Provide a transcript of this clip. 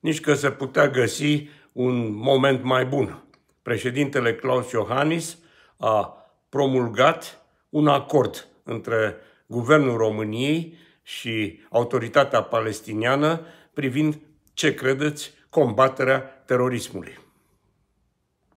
nici că se putea găsi un moment mai bun. Președintele Claus Iohannis a promulgat un acord între Guvernul României și Autoritatea Palestiniană privind ce credeți combaterea terorismului.